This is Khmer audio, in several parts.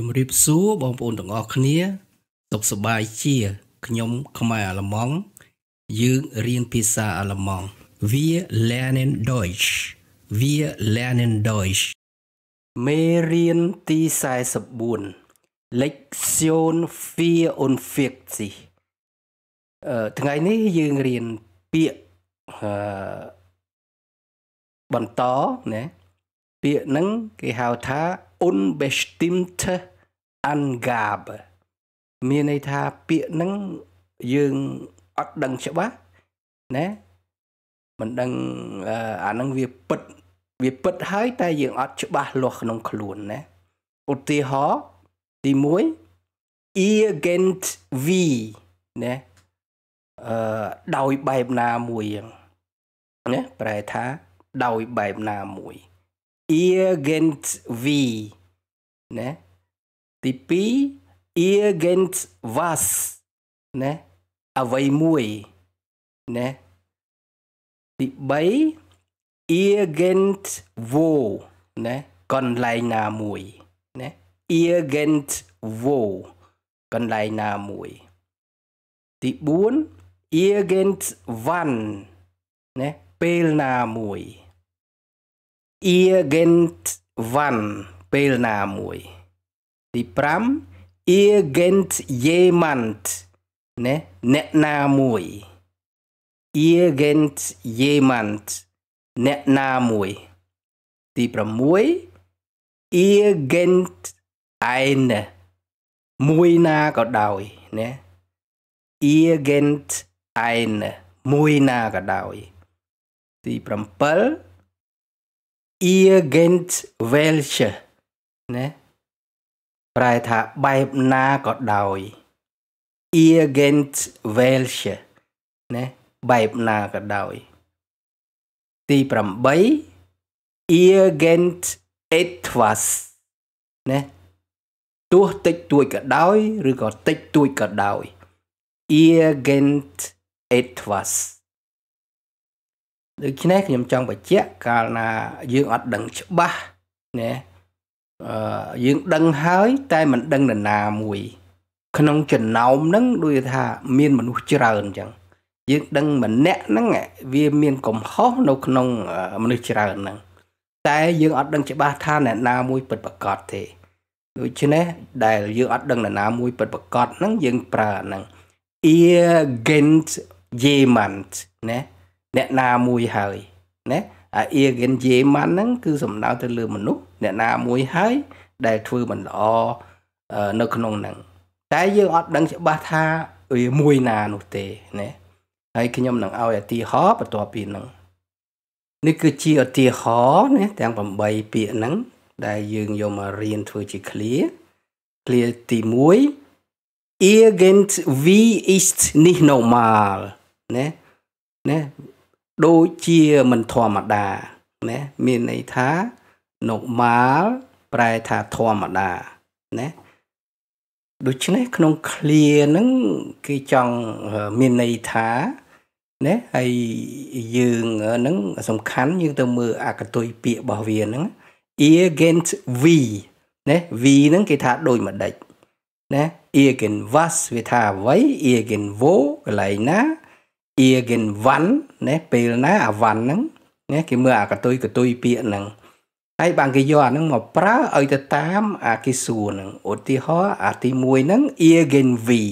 ជម្រាបសួរបងប្អូនទាំងអស់គ្នាសុខសប្បាយជាខ្ញុំខ្មែរអាល្លឺម៉ង់យើងរៀនភាសាអាល្លឺម៉ង់ Wir lernen Deutsch Wir lernen Deutsch មេរៀនទី44 Lektion 44ថ្ងៃនេះយើងរៀនពាក្យបន្តណាពាក្យហ្នឹងគេហៅថា unbestimmte Angabe មានន័យថាពាក្យហ្នឹងយើងអត់ដឹងច្បាស់ណាមិនដឹងអាហ្នឹងវាពិតវាពិតហើយតែយើងអត់ច្បាស់លាស់ក្នុង ខ្លួនណាឧទាហរណ៍ទី1 irgend wie ណាអឺដោយបែបណាមួយហ្នឹងណាប្រែថាដោយបែបណាមួយ irgendwie, ne? Tapi irgendwas, ne? Away mui, ne? Thì bấy irgendwo, ne? Còn lại là mùi, ne? Irgendwo, còn lại là mùi. Thì bốn irgendwann, ne? Pel là mùi, Irgend វ៉ាន់ពេលណាមួយ ទី5 irgend jemand ណែអ្នកណាមួយ irgend jemand អ្នកណាមួយ ទី6 irgend eine មួយណាក៏ដោយណែ irgend eine មួយណាក៏ដោយទី7 irgendwelche ណាប្រែថាបែបណាក៏ដោយ irgendwelche ណាបែបណាក៏ដោយទី8 irgend etwas ណាទោះតិចតួចក៏ដោយឬក៏តិចតួចក៏ដោយ irgend etwas ដូច្នេះខ្ញុំចង់បញ្ជាក់កាលណា យើងអត់ដឹងច្បាស់ណាអឺយើងដឹងហើយ តែមិនដឹងនរណាមួយ ក្នុងចំណោមហ្នឹងដូចថា មាន មនុស្សច្រើនអញ្ចឹង យើងដឹងម្នាក់ហ្នឹងវាមានកំហុសនៅ ក្នុង មនុស្សច្រើនហ្នឹង តែយើងអត់ដឹងច្បាស់ថាអ្នកណាមួយពិតប្រាកដទេដូច្នេះដែលយើងអត់ដឹងនរណាមួយពិតប្រាកដហ្នឹងយើងប្រើអាហ្នឹង Irgent jemand ណាអ្នកណាមួយហើយណាអាអៀគិនយេម៉ាន់ហ្នឹងគឺសំដៅទៅលើមនុស្សអ្នកណាមួយហើយដែលធ្វើមិនល្អនៅក្នុងហ្នឹងតែយើងអត់ដឹងច្បាស់ថាវាមួយណានោះទេណាហើយខ្ញុំនឹងឲ្យឧទាហរណ៍បន្ទាប់ពីហ្នឹងនេះគឺជាឧទាហរណ៍ណាទាំង8ពាក្យហ្នឹងដែលយើងយកមករៀនធ្វើជា clear clear ទី1 Irgend wie ist nicht normal ណាណាដូចជាមិនធម្មតាណាមានន័យថានកម៉ាលប្រែថាធម្មតាណាដូច្នេះក្នុងឃ្លាហ្នឹងគេចង់មានន័យថាណាហើយយើងហ្នឹង សំខាន់យើងទៅមើលអកតុយពាក្យរបស់វាហ្នឹង against v ណា v ហ្នឹង គេថាដូចម្ដេចណា against was វាថាអ្វី against wo កន្លែងណាអៀគិនវ៉ាន់ណាពេលណាអាវ៉ាន់ហ្នឹងណាគេមើលអាកតុយកតុយពាកហ្នឹងហើយបានគេយកអាហ្នឹងមកប្រើឲ្យទៅតាម អាគេសួរហ្នឹងឧទាហរណ៍អាទី1ហ្នឹងអៀគិនវី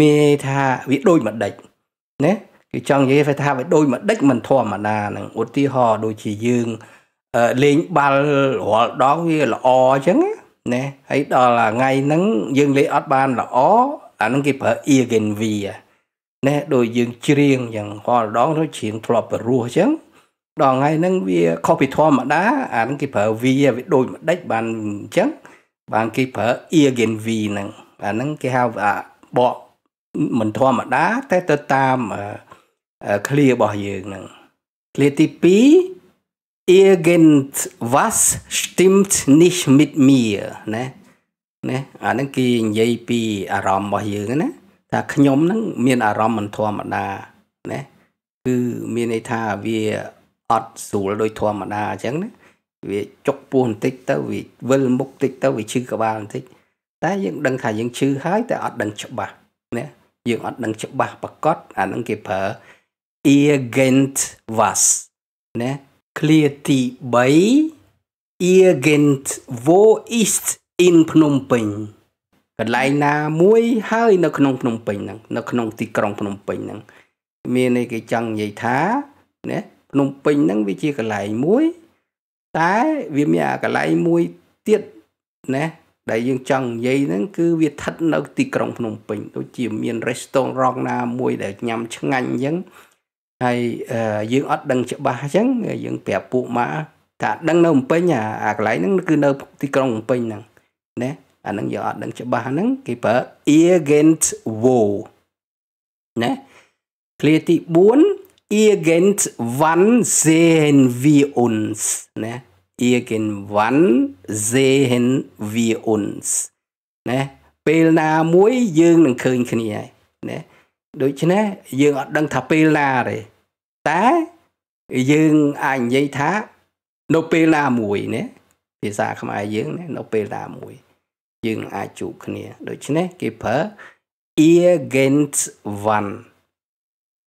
មានថាវាដូចមួយដេចណាគេចង់និយាយថាវាដូចមួយដេចមិនធម្មតាហ្នឹងឧទាហរណ៍ដូចជាយើងលេងបាល់រាល់ដងវាល្អអញ្ចឹងណាហើយដល់ថ្ងៃហ្នឹងយើងលេងអត់បានល្អអាហ្នឹងគេប្រើ Egen V ហ៎ណែដូចយើងច្រៀងយ៉ាងហល់ដងទៅច្រៀងធ្លាប់ព្រោះអញ្ចឹងដល់ថ្ងៃហ្នឹងវាខុសពីធម្មតាអាហ្នឹងគេប្រើ V វាដូចម្ដេចបានអញ្ចឹងបានគេប្រើ Eigen V ហ្នឹងអាហ្នឹងគេហៅបកមិនធម្មតាតែទៅតាម clear របស់យើងហ្នឹង clear ទី2 irgendwas stimmt nicht mit mir ណាណាអាហ្នឹងគេនិយាយពីអារម្មណ៍របស់យើងណាថាខ្ញុំហ្នឹងមានអារម្មណ៍មិនធម្មតាណាគឺមានន័យថាវាអត់ស្រួលដោយធម្មតាអញ្ចឹងណាវាចុកពោះបន្តិចទៅវាវិលមុខតិចទៅវាឈឺក្បាលបន្តិចតែយើងដឹងថាយើងឈឺហើយតែអត់ដឹងច្បាស់ណាយើងអត់ដឹងច្បាស់ប្រកបអានឹងគេប្រើ Egent was ណា clear ទី3 Egent wo ist in Phnom Penh កន្លែងណាមួយហើយនៅក្នុងភ្នំពេញហ្នឹងនៅក្នុងទីក្រុងភ្នំពេញហ្នឹងមានន័យគេចង់និយាយថាណាភ្នំពេញហ្នឹងវាជាកន្លែងមួយតែវាមានកន្លែងមួយទៀតណាដែលយើងចង់និយាយហ្នឹងគឺវាស្ថិតនៅទីក្រុងភ្នំពេញដូចជាមាន restaurant ណាមួយដែលញ៉ាំ ឆ្ងាញ់អញ្ចឹងហើយយើងអត់ដឹង ច្បាស់អញ្ចឹងយើងប្រាប់ពួកម៉ាថា ដឹង នៅភ្នំពេញអាកន្លែងហ្នឹងគឺនៅ ទីក្រុងភ្នំពេញហ្នឹងណាអានឹងយើងអត់ដឹងច្បាស់ហ្នឹងគេប្រើ agent wo ណា clear ទី4 agent wann sehen wir uns ណា irgendwann sehen wir uns ណាពេលណាមួយយើងនឹងឃើញគ្នាហើយណាដូច្នេះយើងអត់ដឹងថាពេលណាទេតែយើងអាចនិយាយថានៅពេលណាមួយណាភាសាខ្មែរយើងណានៅពេលណាមួយយើងនឹងអាចជួបគ្នាដូច្នេះគេប្រើ against one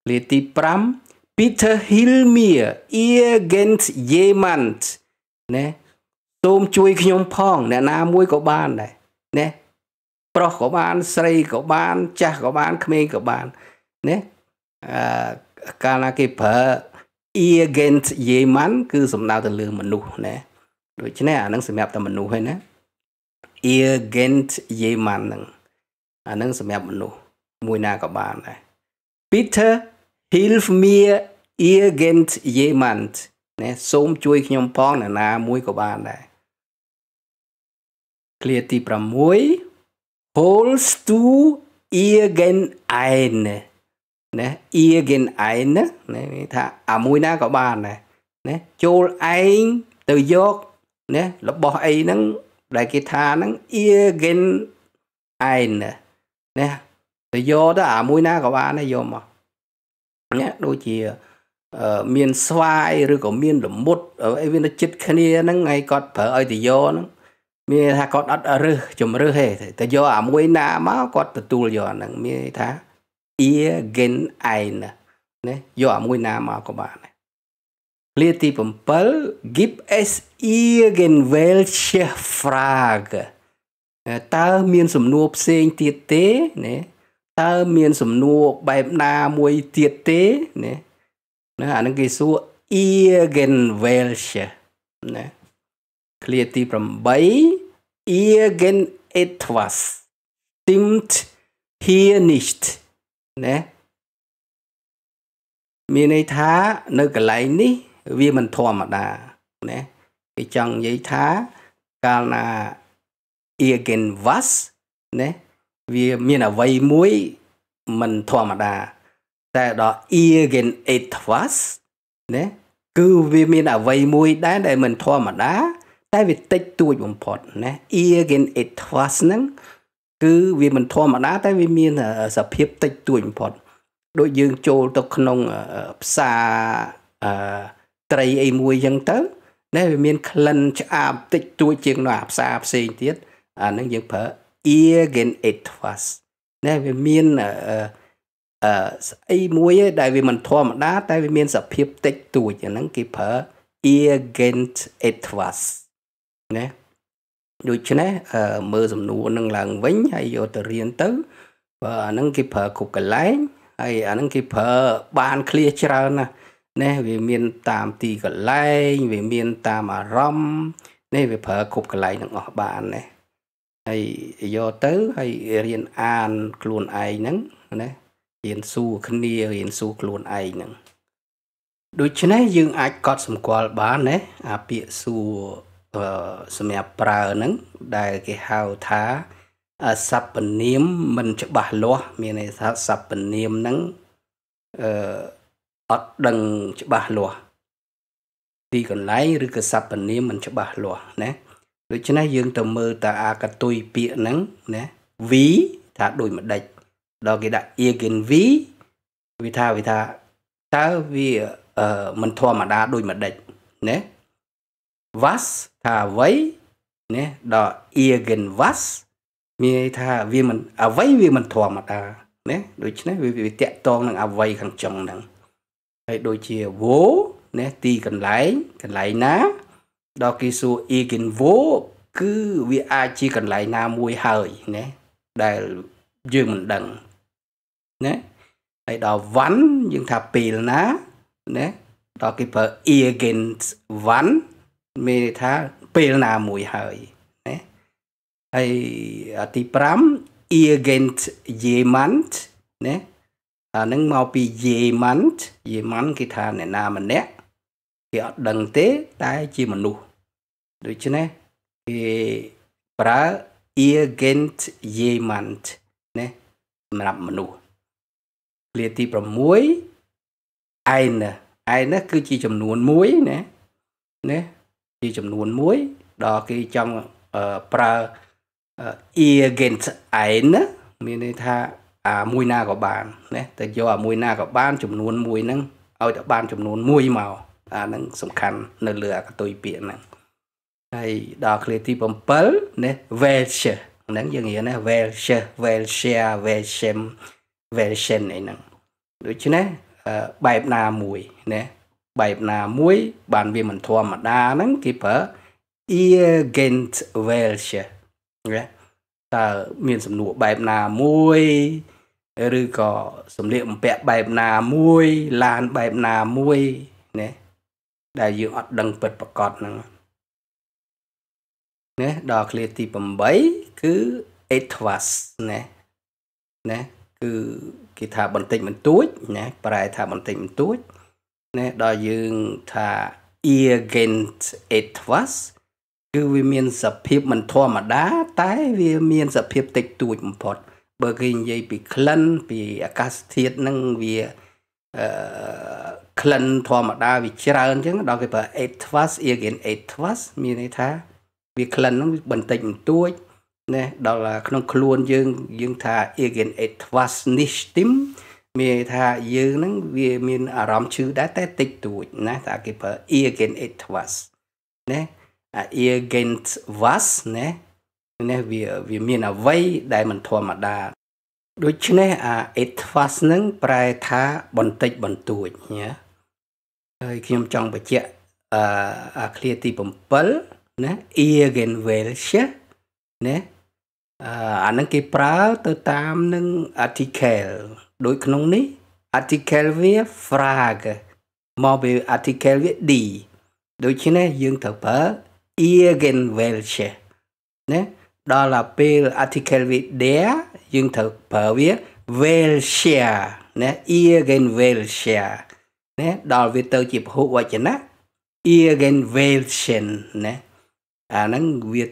លេខទី5 Peter Hilmier against Yemen ណាសូមជួយខ្ញុំផងអ្នកណាមួយក៏បានដែរណាប្រុសក៏បានស្រីក៏បាន ចាស់ក៏បានក្មេងក៏បានណាអឺកាលណាគេប្រើ against Yemen គឺសំដៅទៅលើមនុស្សណាដូច្នេះអានឹងសម្រាប់តែមនុស្សហើយណា Irgend jemand ហ្នឹងអាហ្នឹងសម្រាប់មនុស្សមួយណាក៏បានដែរ Peter hilf mir irgend jemand ណាសូមជួយខ្ញុំផងនរណាមួយក៏បានដែរ Clear ទី6 holst du irgendeine ណា irgendeine ណាមានថាអាមួយណាក៏បានដែរណាចូលឯងទៅយកណារបស់អីហ្នឹងដែលគេថាហ្នឹង Eigen ein ណាទៅយកទៅអាមួយណាក៏បានដែរយកមកណាដូចជាមានស្វាយឬក៏មានលមុតអីវាទៅចិត្តគ្នាហ្នឹងហើយគាត់ប្រើឲ្យទៅយកហ្នឹង មានថាគាត់អត់រឹសជំរឹះទេតែយកអាមួយណាមកគាត់ទទួលយកអាហ្នឹងមានថា Eigen ein ណាយកអាមួយណាមកក៏បានលាទី7 Gib es irgendwelche Frage តើមានសំណួរផ្សេងទៀតទេណាតើមានសំណួរបែបណាមួយទៀតទេណាណាអានឹងគេសួរ irgendwelche ណា clear ទី8 irgend etwas stimmt hier nicht ណាមានន័យថានៅកន្លែងនេះវាមិនធម្មតាណាគេចង់និយាយថាកាលណា Egen was ណាវាមានអ្វីមួយមិនធម្មតា តែដល់ Egen etwas ណាគឺវាមានអ្វីមួយដែរដែលមិនធម្មតា តែ វាតិចតួចបំផុតណា Egen etwas ហ្នឹងគឺវាមិនធម្មតា តែ វាមានសភាពតិចតួចបំផុត ដូចយើងចូលទៅក្នុងផ្សារអឺត្រីអីមួយអញ្ចឹងទៅណាវាមានក្លិនឆ្អាបតិចតួចជាងនៅអាផ្សារផ្សេងទៀតអានឹងយើងប្រើ Egen etwas ណាវាមានអឺស្អីមួយដែលវាមិនធម្មតាតែវាមានសភាពតិចតួចអាហ្នឹងគេប្រើ Egen etwas ណាដូច្នេះមើលសំណួរនឹងឡើងវិញហើយយកទៅរៀនទៅបើអាហ្នឹងគេប្រើគ្រប់កន្លែងហើយអាហ្នឹងគេប្រើបានឃ្លាច្រើនណាស់ណាវាមានតាមទីកន្លែងវាមាន តាមអារម្មណ៍នេះវាប្រើគ្រប់កន្លែងទាំងអស់បានណាហើយយកទៅហើយរៀនអានខ្លួនឯងហ្នឹងណារៀនសួរគ្នារៀនសួរខ្លួនឯងហ្នឹងដូច្នេះយើងអាចកត់សម្គាល់បានណាអាពាក្យសួរសម្រាប់ប្រើហ្នឹងដែលគេហៅថាសព្វនាមមិនច្បាស់លាស់ មានន័យថាសព្វនាមហ្នឹងអឺអត់ដឹងច្បាស់លាស់ទីកន្លែងឬក៏សព្វនាមមិនច្បាស់លាស់ណាដូច្នេះយើងទៅមើលតាអាកតុយពាក្យហ្នឹងណា V ថាដូចម្ដេចដល់គេដាក់ Egen V វាថាវាថាតើវាមិនធម្មតាដូចម្ដេចណា Was ថាអ្វីណាដល់ Egen Was មានន័យថាវាមិនអ្វីវាមិនធម្មតាណាដូច្នេះវាវាតកតងនឹងអ្វីខាងចុងហ្នឹងហើយដូចជា wo ណាទីកន្លែងកន្លែងណា ដល់គេសួរ igen wo គឺវាអាចជាកន្លែងណាមួយហើយណាដែលយើងមិនដឹងណាហើយដល់ one យើងថាពេលណាណាដល់គេប្រើ igen one មានថាពេលណាមួយហើយណាហើយទី5 igen jemand ណាអានឹងមកពីយេម៉ាន់យេម៉ាន់គេថាអ្នកណាម្នាក់គេអត់ដឹងទេតែជាមនុស្សដូច្នេះគេប្រើ agent យេម៉ាន់ណាសម្រាប់មនុស្សលាទី6ឯណឯណគឺជាចំនួន1ណាណាជាចំនួន1ដល់គេចង់ប្រើ agent ឯណមានន័យថាអាមួយណាក៏បានណាតែយកអាមួយណាក៏បានចំនួនមួយហ្នឹងឲ្យតែបានចំនួនមួយមកអាហ្នឹងសំខាន់នៅលើអាកតុយពាក្យហ្នឹងហើយដល់ឃ្លាទី7ណា welche ហ្នឹងយើងនិយាយណា welche welche welchem welchen អីហ្នឹងដូច្នេះបែបណាមួយណាបែបណាមួយ បានវាមិនធម្មតាហ្នឹងគេប្រើ irgendwelche ណាតើមានសំណួរបែបណាមួយឬក៏សម្លៀកបំពាក់បែបណាមួយឡានបែបណាមួយណាដែលយើងអត់ដឹងពិតប្រកបហ្នឹងណាដល់ឃ្លាទី8គឺ etvas ណាណាគឺគេថាបន្តិចបន្តួចណាប្រែថាបន្តិចបន្តួចណាដល់យើងថា agent etvas គឺវាមានសភាពមិនធម្មតា តែ វាមានសភាពតិចតួចបំផុតបើគេនិយាយពីក្លិនពីអាកាសធាតុនឹងវាអឺក្លិនធម្មតាវាច្រើនអញ្ចឹងដល់គេប្រើ etwas irgend etwas មានន័យថាវាក្លិនហ្នឹងបន្តិចបន្តួចណាដល់ក្នុងខ្លួនយើងយើងថា irgend etwas nicht stimmt មានថាយើងហ្នឹងវា មានអារម្មណ៍ឈឺដែរតែតិចតួចណាថាគេប្រើ irgend etwas ណា irgend was ណានេះវាវាមានអវ័យដែលមិនធម្មតាដូច្នេះអា ethos នឹងប្រែថាបន្តិចបន្តួចណាហើយខ្ញុំចង់បញ្ជាក់អឺអាឃ្លាទី7ណា Eigenwelche ណាអឺអានឹងគេប្រើទៅតាមនឹង article ដូចក្នុងនេះ article វា frage មកពី article វា die ដូច្នេះយើងត្រូវប្រើ Irgendwelche ណាដល់ដល់ពេល article with there យើងត្រូវប្រើវា will share ណា again will share ណាដល់វាទៅជាពហុវចនៈ again will share ណាអាហ្នឹងវា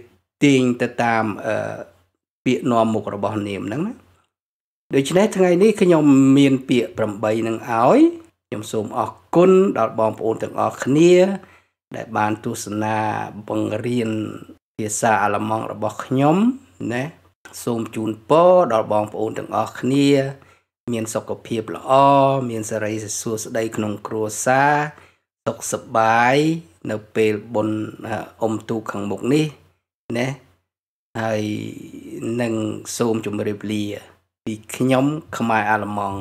ទាញទៅតាមអឺពាក្យនាំមុខរបស់នាមហ្នឹងណាដូច្នេះថ្ងៃនេះខ្ញុំមានពាក្យ8នឹងឲ្យខ្ញុំសូមអរគុណដល់បងប្អូនទាំងអស់គ្នា ដែលបានទស្សនាបង្រៀនភាសាអាល្លឺម៉ង់របស់ខ្ញុំណាសូមជូនពរដល់បងប្អូនទាំងអស់គ្នា មានសុខភាពល្អមានសេរីសួស្តីក្នុងគ្រួសារសុខសប្បាយនៅពេលបុណ្យអុំទូកខាងមុខនេះណាហើយនឹងសូមជម្រាបលា ពីខ្ញុំខ្មែរអាល្លឺម៉ង់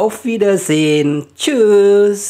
Auf Wiedersehen Tschüss